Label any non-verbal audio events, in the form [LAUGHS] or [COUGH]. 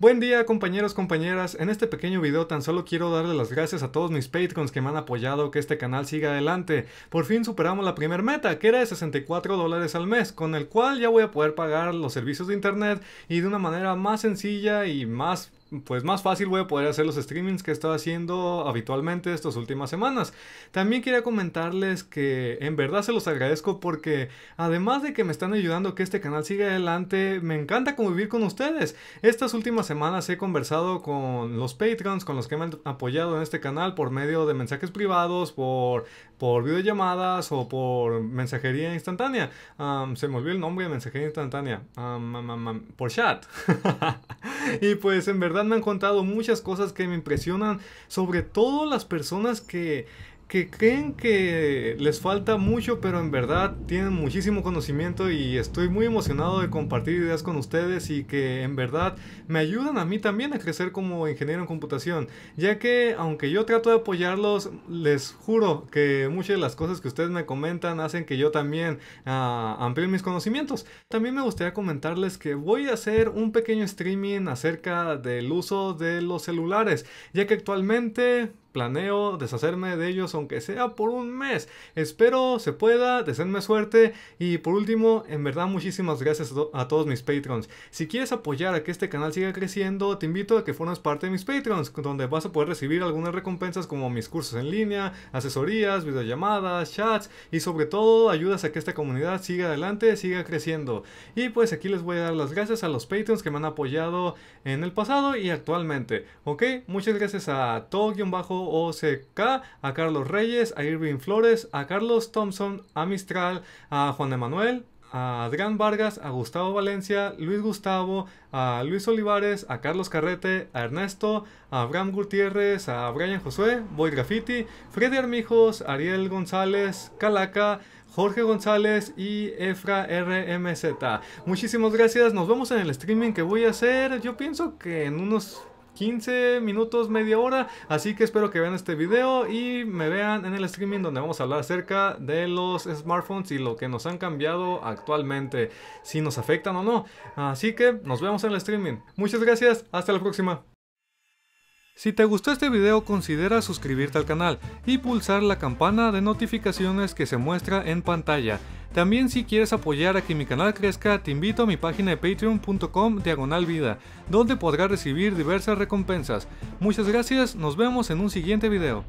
Buen día compañeros, compañeras, en este pequeño video tan solo quiero darle las gracias a todos mis Patreons que me han apoyado que este canal siga adelante. Por fin superamos la primera meta, que era de 64 dólares al mes, con el cual ya voy a poder pagar los servicios de internet y de una manera más sencilla y más pues más fácil voy a poder hacer los streamings que he estado haciendo habitualmente estas últimas semanas. También quería comentarles que en verdad se los agradezco porque además de que me están ayudando a que este canal siga adelante, me encanta convivir con ustedes. Estas últimas semanas he conversado con los patrons, con los que me han apoyado en este canal por medio de mensajes privados, por, por videollamadas o por mensajería instantánea. se me olvidó el nombre de mensajería instantánea. por chat. [LAUGHS] y pues en verdad me han contado muchas cosas que me impresionan, sobre todo las personas que que creen que les falta mucho, pero en verdad tienen muchísimo conocimiento y estoy muy emocionado de compartir ideas con ustedes y que en verdad me ayudan a mí también a crecer como ingeniero en computación, ya que aunque yo trato de apoyarlos, les juro que muchas de las cosas que ustedes me comentan hacen que yo también ah, amplíe mis conocimientos. También me gustaría comentarles que voy a hacer un pequeño streaming acerca del uso de los celulares, ya que actualmente Planeo deshacerme de ellos aunque sea por un mes. Espero se pueda, deseenme suerte y por último, en verdad muchísimas gracias a todos mis patrons. Si quieres apoyar a que este canal siga creciendo, te invito a que formes parte de mis patrons, donde vas a poder recibir algunas recompensas como mis cursos en línea, asesorías, videollamadas, chats y sobre todo ayudas a que esta comunidad siga adelante, siga creciendo. Y pues aquí les voy a dar las gracias a los patrons que me han apoyado en el pasado y actualmente. Ok, muchas gracias a todo bajo OCK, a Carlos Reyes, a Irving Flores, a Carlos Thompson, a Mistral, a Juan Emanuel, a Adrián Vargas, a Gustavo Valencia, Luis Gustavo, a Luis Olivares, a Carlos Carrete, a Ernesto, a Abraham Gutiérrez, a Brian Josué, Boy Graffiti, Freddy Armijos, Ariel González, Calaca, Jorge González y Efra RMZ. Muchísimas gracias, nos vemos en el streaming que voy a hacer. Yo pienso que en unos 15 minutos, media hora. Así que espero que vean este video y me vean en el streaming donde vamos a hablar acerca de los smartphones y lo que nos han cambiado actualmente, si nos afectan o no. Así que nos vemos en el streaming. Muchas gracias, hasta la próxima. Si te gustó este video considera suscribirte al canal y pulsar la campana de notificaciones que se muestra en pantalla. También si quieres apoyar a que mi canal crezca, te invito a mi página de patreon.com diagonal vida, donde podrás recibir diversas recompensas. Muchas gracias, nos vemos en un siguiente video.